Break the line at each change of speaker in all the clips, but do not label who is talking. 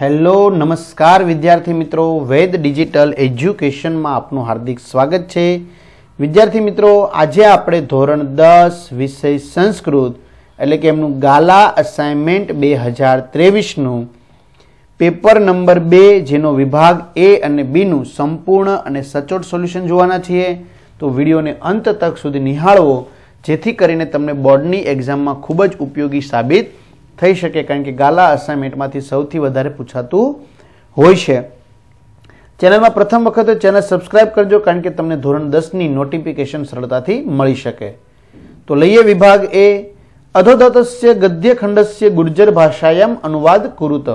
hello નમસ્કાર વિદ્યાર્થી મિત્રો વેદ ડિજિટલ એજ્યુકેશનમાં આપનું હાર્દિક સ્વાગત છે વિદ્યાર્થી મિત્રો આજે આપણે ધોરણ દસ વિષય સંસ્કૃત એટલે કે એમનું ગાલા અસાઇનમેન્ટ બે હજાર ત્રેવીસનું પેપર નંબર બે જેનો વિભાગ એ અને બીનું સંપૂર્ણ અને સચોટ સોલ્યુશન જોવાના છીએ તો વિડીયોને અંત તક સુધી નિહાળવો જેથી કરીને તમને બોર્ડની એક્ઝામમાં ખૂબ જ ઉપયોગી સાબિત થઈ શકે કારણ કે ગાલા અસાઇનમેન્ટમાંથી સૌથી વધારે પૂછાતું હોય છે ચેનલમાં પ્રથમ વખત ચેનલ સબસ્ક્રાઇબ કરજો કારણ કે તમને ધોરણ દસની નોટિફિકેશન સરળતાથી મળી શકે તો લઈએ વિભાગ એ અધોદત્તસ્ય ગદ્યખંડસ્ય ગુર્જર ભાષાયામ અનુવાદ કુરુત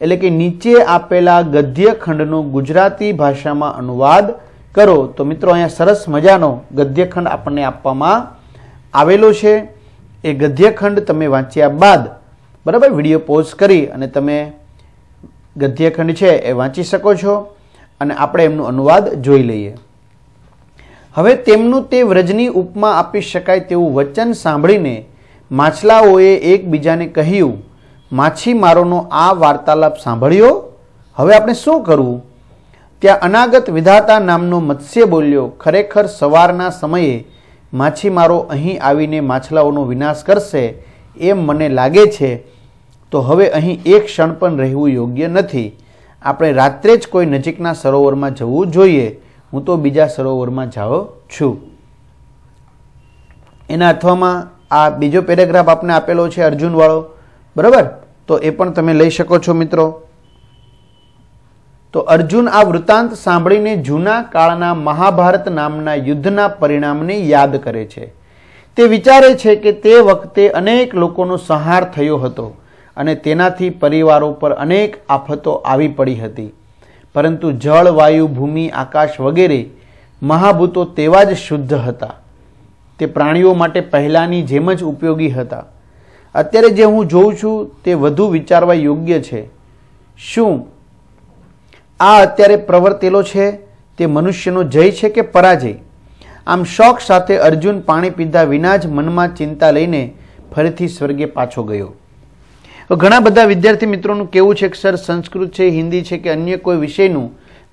એટલે કે નીચે આપેલા ગદ્યખંડનો ગુજરાતી ભાષામાં અનુવાદ કરો તો મિત્રો અહીંયા સરસ મજાનો ગદ્યખંડ આપણને આપવામાં આવેલો છે એ ગદ્યખંડ તમે વાંચ્યા બાદ બરાબર વિડીયો પોઝ કરી અને તમે ગદ્યખંડ છે એ વાંચી શકો છો અને આપણે એમનું અનુવાદ જોઈ લઈએ હવે તેમનું તે વ્રજની ઉપમા આપી શકાય તેવું વચન સાંભળીને માછલાઓએ એકબીજાને કહ્યું માછીમારોનો આ વાર્તાલાપ સાંભળ્યો હવે આપણે શું કરવું ત્યાં અનાગત વિધાતા નામનો મત્સ્ય બોલ્યો ખરેખર સવારના સમયે માછીમારો અહીં આવીને માછલાઓનો વિનાશ કરશે એમ મને લાગે છે તો હવે અહીં એક ક્ષણ પણ રહેવું યોગ્ય નથી આપણે રાત્રે જ કોઈ નજીકના સરોવરમાં જવું જોઈએ હું તો બીજા સરોવરમાં જાઉં છું એના અથવામાં આ બીજો પેરેગ્રાફ આપને આપેલો છે અર્જુનવાળો બરાબર તો એ પણ તમે લઈ શકો છો મિત્રો તો અર્જુન આ વૃતાંત સાંભળીને જૂના કાળના મહાભારત નામના યુદ્ધના પરિણામને યાદ કરે છે તે વિચારે છે કે તે વખતે અનેક લોકોનો સંહાર થયો હતો અને તેનાથી પરિવારો પર અનેક આફતો આવી પડી હતી પરંતુ જળ વાયુ ભૂમિ આકાશ વગેરે મહાભૂતો તેવા જ શુદ્ધ હતા તે પ્રાણીઓ માટે પહેલાંની જેમ જ ઉપયોગી હતા અત્યારે જે હું જોઉં છું તે વધુ વિચારવા યોગ્ય છે શું આ અત્યારે પ્રવર્તેલો છે તે મનુષ્યનો જય છે કે પરાજય આમ શોખ સાથે અર્જુન પાણી પીધા વિના જ મનમાં ચિંતા લઈને ફરીથી સ્વર્ગે પાછો ગયો ઘણા બધા વિદ્યાર્થી મિત્રોનું કેવું છે કે સર સંસ્કૃત છે હિન્દી છે કે અન્ય કોઈ વિષયનું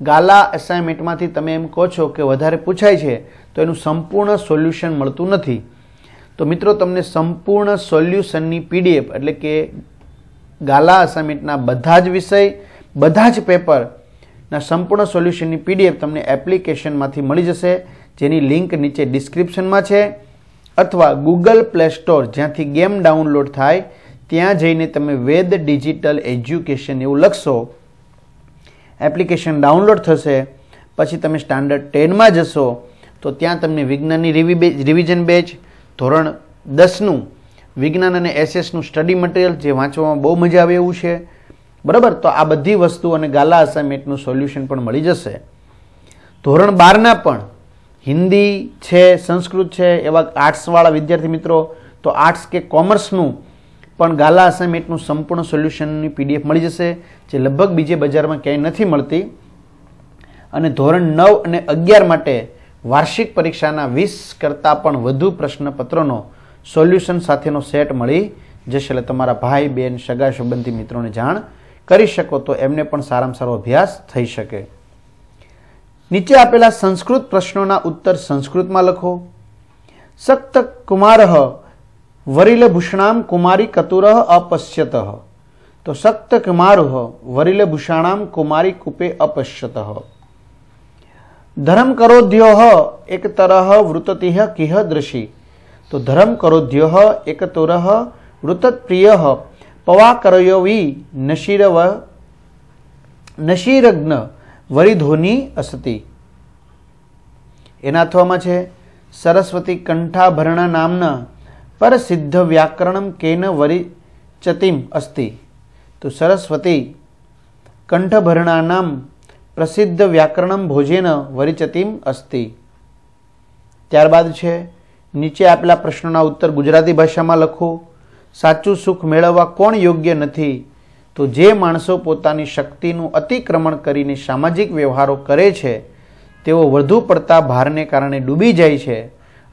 ગાલા અસાઇનમેન્ટમાંથી તમે એમ કહો છો કે વધારે પૂછાય છે તો એનું સંપૂર્ણ સોલ્યુશન મળતું નથી તો મિત્રો તમને સંપૂર્ણ સોલ્યુશનની પીડીએફ એટલે કે ગાલા અસાઇનમેન્ટના બધા જ વિષય બધા જ પેપર ના સંપૂર્ણ સોલ્યુશનની પીડીએફ તમને એપ્લિકેશનમાંથી મળી જશે જેની લિંક નીચે ડિસ્ક્રિપ્શનમાં છે અથવા ગૂગલ પ્લે સ્ટોર જ્યાંથી ગેમ ડાઉનલોડ થાય ત્યાં જઈને તમે વેદ ડિજિટલ એજ્યુકેશન એવું લખશો એપ્લિકેશન ડાઉનલોડ થશે પછી તમે સ્ટાન્ડર્ડ ટેનમાં જશો તો ત્યાં તમને વિજ્ઞાનની રિવિઝન બેચ ધોરણ દસનું વિજ્ઞાન અને એસએસનું સ્ટડી મટીરિયલ જે વાંચવામાં બહુ મજા આવે એવું છે બરાબર તો આ બધી વસ્તુ અને ગાલા અસાઇમેન્ટનું સોલ્યુશન પણ મળી જશે ધોરણ બારના પણ હિન્દી છે સંસ્કૃત છે એવા આર્ટ્સવાળા વિદ્યાર્થી મિત્રો તો આર્ટ્સ કે કોમર્સનું પણ ગાલા અસાઇમેન્ટનું સંપૂર્ણ સોલ્યુશનની પીડીએફ મળી જશે જે લગભગ બીજે બજારમાં ક્યાંય નથી મળતી અને ધોરણ નવ અને અગિયાર માટે વાર્ષિક પરીક્ષાના વીસ કરતાં પણ વધુ પ્રશ્નપત્રોનો સોલ્યુશન સાથેનો સેટ મળી જશે એટલે તમારા ભાઈ બહેન સગા સંબંધી મિત્રોને જાણ કરી શકો તો એમને પણ સારામાં સારો અભ્યાસ થઈ શકે નીચે આપેલા સંસ્કૃત પ્રશ્નોના ઉત્તર સંસ્કૃતમાં લખો સક્ત કુમારહ વરિલભૂષણામ કુમારી કતુરહ અપશ્યત તો સક્ત કુમારુહ વરિલભૂષાણામ કુમારી કુપે અપશ્યત ધર્મ કરોધ્યોહ એક તરહ વૃતતિહ કિહ દ્રશી તો ધર્મ કરોધ્યોહ એક વૃતત પ્રિય પવાકરયોવી નશીરવ નશીરગ્ન વરિધોની અસતી એના અથવામાં છે સરસ્વતી કંઠાભરણ નામના પરસિદ્ધ વ્યાકરણમ કેન વરિચતિમ અસ્તિ તો સરસ્વતી કંઠભરણાનામ પ્રસિદ્ધ વ્યાકરણ ભોજેન વરિચતિમ અસ્તિ ત્યારબાદ છે નીચે આપેલા પ્રશ્નોના ઉત્તર ગુજરાતી ભાષામાં લખો સાચું સુખ મેળવવા કોણ યોગ્ય નથી તો જે માણસો પોતાની શક્તિનું અતિક્રમણ કરીને સામાજિક વ્યવહારો કરે છે તેઓ વધુ પડતા ભારને કારણે ડૂબી જાય છે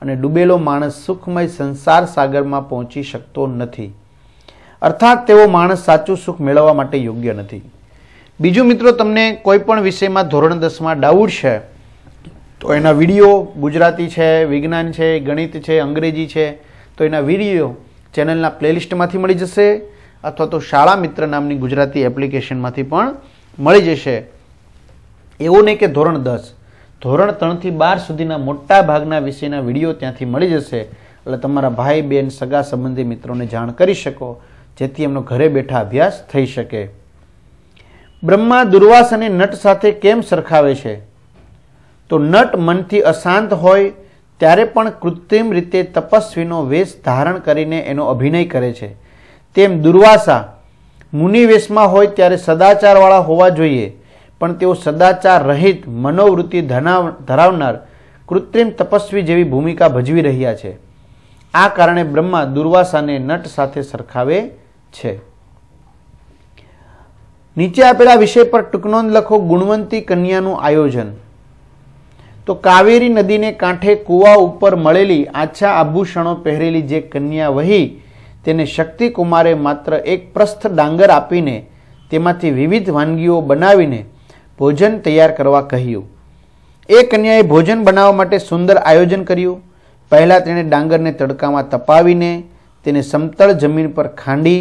અને ડૂબેલો માણસ સુખમય સંસાર સાગરમાં પહોંચી શકતો નથી અર્થાત તેઓ માણસ સાચું સુખ મેળવવા માટે યોગ્ય નથી બીજું મિત્રો તમને કોઈ પણ વિષયમાં ધોરણ દસમાં ડાઉટ છે તો એના વિડીયો ગુજરાતી છે વિજ્ઞાન છે ગણિત છે અંગ્રેજી છે તો એના વિડીયો ચેનલના પ્લેલિસ્ટમાંથી મળી જશે અથવા તો શાળા મિત્ર નામની ગુજરાતી એપ્લિકેશનમાંથી પણ મળી જશે એવું નહીં કે ધોરણ દસ ધોરણ ત્રણથી બાર સુધીના મોટા ભાગના વિષયના વિડીયો ત્યાંથી મળી જશે એટલે તમારા ભાઈ બહેન સગા સંબંધી મિત્રોને જાણ કરી શકો જેથી એમનો ઘરે બેઠા અભ્યાસ થઈ શકે બ્રહ્મા દુર્વાસ અને નટ સાથે કેમ સરખાવે છે તો નટ મનથી અશાંત હોય ત્યારે પણ કૃત્રિમ રીતે તપસ્વીનો વેશ ધારણ કરીને એનો અભિનય કરે છે તેમ દુર્વાસા મુનિવેશમાં હોય ત્યારે સદાચારવાળા હોવા જોઈએ પણ તેઓ સદાચાર રહિત મનોવૃત્તિ ધરાવનાર કૃત્રિમ તપસ્વી જેવી ભૂમિકા ભજવી રહ્યા છે આ કારણે બ્રહ્મા દુર્વાસાને નટ સાથે સરખાવે છે નીચે આપેલા વિષય પર ટૂંક લખો ગુણવંતી કન્યાનું આયોજન તો કાવેરી નદીને કાંઠે કુવા ઉપર મળેલી આછા આભૂષણો પહેરેલી જે કન્યા વહી તેને શક્તિકુમારે માત્ર એક પ્રસ્થ ડાંગર આપીને તેમાંથી વિવિધ વાનગીઓ બનાવીને ભોજન તૈયાર કરવા કહ્યું એ કન્યાએ ભોજન બનાવવા માટે સુંદર આયોજન કર્યું પહેલાં તેણે ડાંગરને તડકામાં તપાવીને તેને સમતળ જમીન પર ખાંડી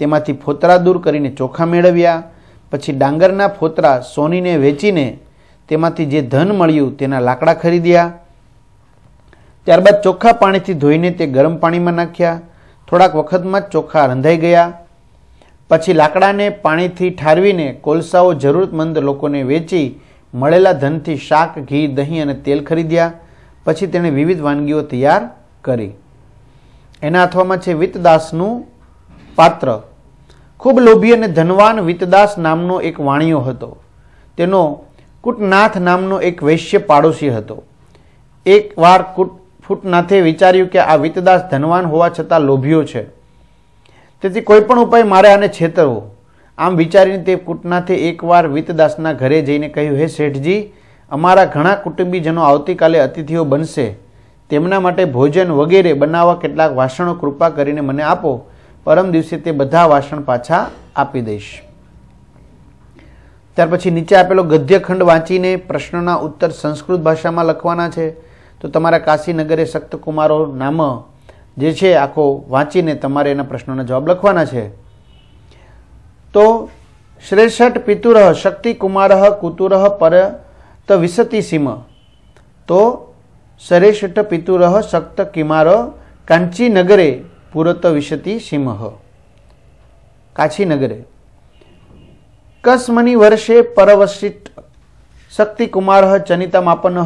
તેમાંથી ફોતરા દૂર કરીને ચોખા મેળવ્યા પછી ડાંગરના ફોતરા સોનીને વેચીને તેમાંથી જે ધન મળ્યું તેના લાકડા ખરીદ્યા ત્યારબાદ ચોખ્ખા પાણીથી ધોઈને તે ગરમ પાણીમાં નાખ્યા થોડાક વખતમાં જ ચોખ્ખા રંધાઈ ગયા પછી લાકડાને પાણીથી ઠારવીને કોલસાઓ જરૂરતમંદ લોકોને વેચી મળેલા ધનથી શાક ઘી દહીં અને તેલ ખરીદ્યા પછી તેણે વિવિધ વાનગીઓ તૈયાર કરી એના અથવામાં છે વિતદાસનું પાત્ર ખૂબ લોભી અને ધનવાન વિતદાસ નામનો એક વાણિયો હતો તેનો કુટનાથ નામનો એક વૈશ્ય પાડોશી હતો એકવાર કુટ ફૂટનાથે વિચાર્યું કે આ વિતદાસ ધનવાન હોવા છતાં લોભ્યો છે તેથી કોઈપણ ઉપાય મારે આને છેતરવો આમ વિચારીને તે કૂટનાથે એકવાર વિતદાસના ઘરે જઈને કહ્યું હે શેઠજી અમારા ઘણા કુટુંબીજનો આવતીકાલે અતિથિઓ બનશે તેમના માટે ભોજન વગેરે બનાવવા કેટલાક વાસણો કૃપા કરીને મને આપો પરમ દિવસે તે બધા વાસણ પાછા આપી દઈશ ત્યાર પછી નીચે આપેલો ગદ્યખંડ વાંચીને પ્રશ્નોના ઉત્તર સંસ્કૃત ભાષામાં લખવાના છે તો તમારા કાશીનગરે સક્તકુમારો નામ જે છે આખો વાંચીને તમારે એના પ્રશ્નોના જવાબ લખવાના છે તો શ્રેષ્ઠ પિતુરહ શક્તિકુમાર કુતુરહ પર ત વિસતી સીમ તો શ્રેષ્ઠ પિતુર શક્ત કિમાર કાંચીનગરે પૂરત વિશતી સિંહ કાશીનગરે કસ્મની વર્ષે પરવશિત શક્તિકુમાર ચનિતમાપન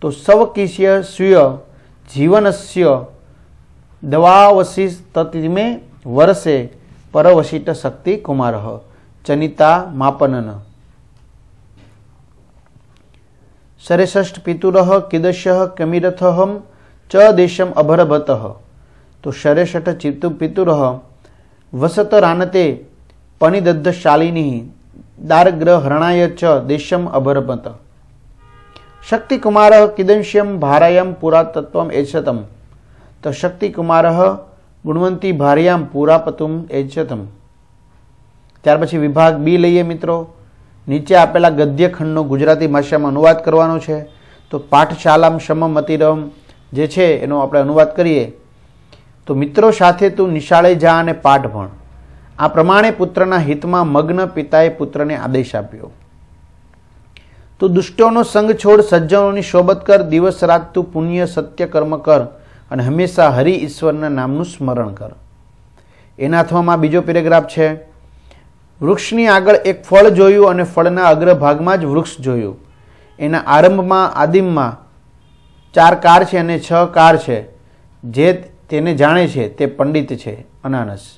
તો સવકિષ્ય સ્વીય જીવનસ્ય દવાવશિષતિમે વર્ષે પરવશિત શક્તિકુમાર ચનિતા માપનન સરેષ્ઠ પિતુર કિદશ્ય કમિરથહમ ચ દેશમ અભરભત તો સરેષ્ઠ ચિતુ પિતુર વસત રાનતે પનિદદ્ધશાલિની દારગ્રહરણાય ચ દેશમ અભરમત શક્તિકુમાર કિદંશ્યમ ભારાયામ પુરાતત્વમ એચ્છતમ તો શક્તિકુમાર ગુણવંતી ભાર્યામ પુરાપતુમ એચ્છતમ ત્યાર પછી વિભાગ બી લઈએ મિત્રો નીચે આપેલા ગદ્ય ખંડનો ગુજરાતી ભાષામાં અનુવાદ કરવાનો છે તો પાઠશાલામ સમમતિરમ જે છે એનો આપણે અનુવાદ કરીએ તો મિત્રો સાથે તું નિશાળે જા અને પાઠ ભણ આ પ્રમાણે પુત્રના હિતમાં મગ્ન પિતાએ પુત્રને આદેશ આપ્યો તું દુષ્ટોનો સંગ છોડ સજ્જનોની શોભત કર દિવસ રાત તું પુણ્ય સત્ય કર્મ કર અને હંમેશા હરિ ઈશ્વરના નામનું સ્મરણ કર એના અથવામાં બીજો પેરેગ્રાફ છે વૃક્ષની આગળ એક ફળ જોયું અને ફળના અગ્રભાગમાં જ વૃક્ષ જોયું એના આરંભમાં આદિમમાં ચાર કાર છે અને છ કાર છે જે તેને જાણે છે તે પંડિત છે અનાનસ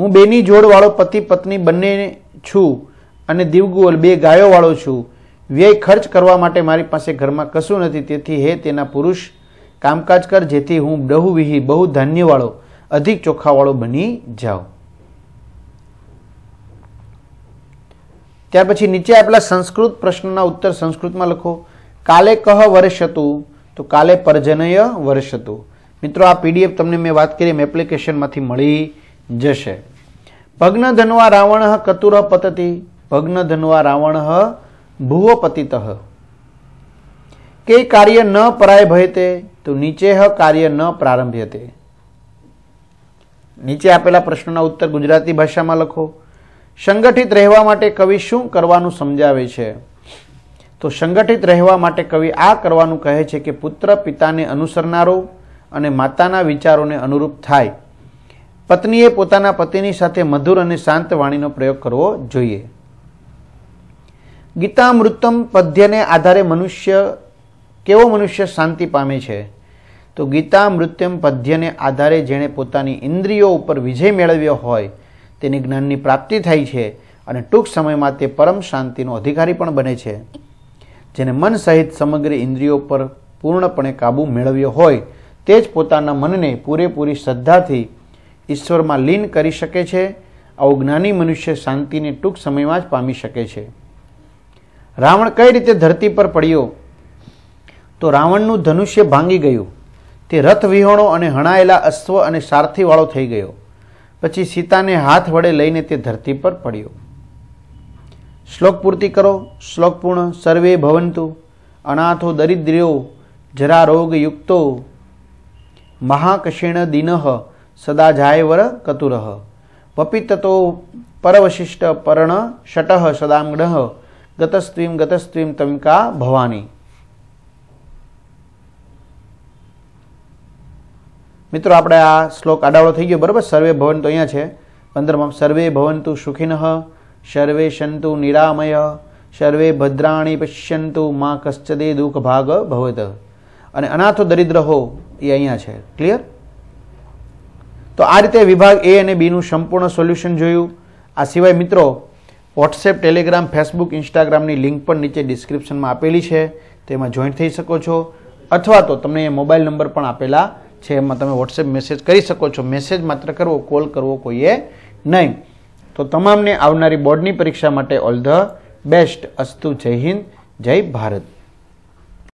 હું બેની જોડવાળો પતિ પત્ની બંને છું અને દીવગુઓલ બે ગાયોવાળો છું વ્યય ખર્ચ કરવા માટે મારી પાસે ઘરમાં કશું નથી તેથી હે તેના પુરુષ કામકાજ કર જેથી હું બહુવિહી બહુ ધાન્યવાળો અધિક ચોખાવાળો બની જાઉં ત્યાર પછી નીચે આપેલા સંસ્કૃત પ્રશ્નના ઉત્તર સંસ્કૃતમાં લખો કાલે કહ વર્ષ હતું તો કાલે પરજનય હતું મિત્રો આ પીડીએફ તમને મેં વાત કરી એમ એપ્લિકેશનમાંથી મળી જશે ભગ્ન ધન્વા રાવણ કતુર પતતિ ભગ્ન ધન્વા રાવણ ભુવો પતિત કે કાર્ય ન પરાય ભય તે તો નીચે હ કાર્ય ન પ્રારંભ્યતે નીચે આપેલા પ્રશ્નોના ઉત્તર ગુજરાતી ભાષામાં લખો સંગઠિત રહેવા માટે કવિ શું કરવાનું સમજાવે છે તો સંગઠિત રહેવા માટે કવિ આ કરવાનું કહે છે કે પુત્ર પિતાને અનુસરનારો અને માતાના વિચારોને અનુરૂપ થાય પત્નીએ પોતાના પતિની સાથે મધુર અને શાંત વાણીનો પ્રયોગ કરવો જોઈએ ગીતામૃતમ પદ્યને આધારે મનુષ્ય કેવો મનુષ્ય શાંતિ પામે છે તો ગીતામૃત્યમ પદ્યને આધારે જેણે પોતાની ઇન્દ્રિયો ઉપર વિજય મેળવ્યો હોય તેની જ્ઞાનની પ્રાપ્તિ થાય છે અને ટૂંક સમયમાં તે પરમ શાંતિનો અધિકારી પણ બને છે જેને મન સહિત સમગ્ર ઇન્દ્રિયો પર પૂર્ણપણે કાબૂ મેળવ્યો હોય તે જ પોતાના મનને પૂરેપૂરી શ્રદ્ધાથી ઈશ્વરમાં લીન કરી શકે છે આવું જ્ઞાની મનુષ્ય શાંતિને ટૂંક સમયમાં જ પામી શકે છે રાવણ કઈ રીતે ધરતી પર પડ્યો તો રાવણનું ધનુષ્ય ભાંગી ગયું તે રથ વિહોણો અને હણાયેલા અશ્વ અને સારથીવાળો થઈ ગયો પછી સીતાને હાથ વડે લઈને તે ધરતી પર પડ્યો શ્લોક પૂર્તિ કરો શ્લોક પૂર્ણ સર્વે ભવંતુ અનાથો દરિદ્ર્યો જરા રોગયુક્તો મહાકશિણ દિનહ સદા જાયવર કતુરહ પપિતતો પરવશિષ્ટ પર્ણ ષટ સદાંગણ ગતસ્ત્રીમ ગતસ્ત્રીમ તમિકા ભવાની મિત્રો આપણે આ શ્લોક આડાવડો થઈ ગયો બરાબર સર્વે ભવન તો અહીંયા છે પંદરમાં સર્વે ભવનતુ સુખિનઃ સર્વે શંતુ નિરામય સર્વે ભદ્રાણી પશ્યંતુ મા કશ્ચદે દુઃખ ભાગ ભવત અને અનાથો દરિદ્ર હો એ અહીંયા છે ક્લિયર તો આ રીતે વિભાગ એ અને બીનું સંપૂર્ણ સોલ્યુશન જોયું આ સિવાય મિત્રો વોટ્સએપ ટેલિગ્રામ ફેસબુક ઇન્સ્ટાગ્રામની લિંક પણ નીચે ડિસ્ક્રિપ્શનમાં આપેલી છે તેમાં જોઈન થઈ શકો છો અથવા તો તમને એ મોબાઈલ નંબર પણ આપેલા છે એમાં તમે વોટ્સએપ મેસેજ કરી શકો છો મેસેજ માત્ર કરવો કોલ કરવો કોઈએ નહીં તો તમામને આવનારી બોર્ડની પરીક્ષા માટે ઓલ ધ બેસ્ટ અસ્તુ જય હિન્દ જય ભારત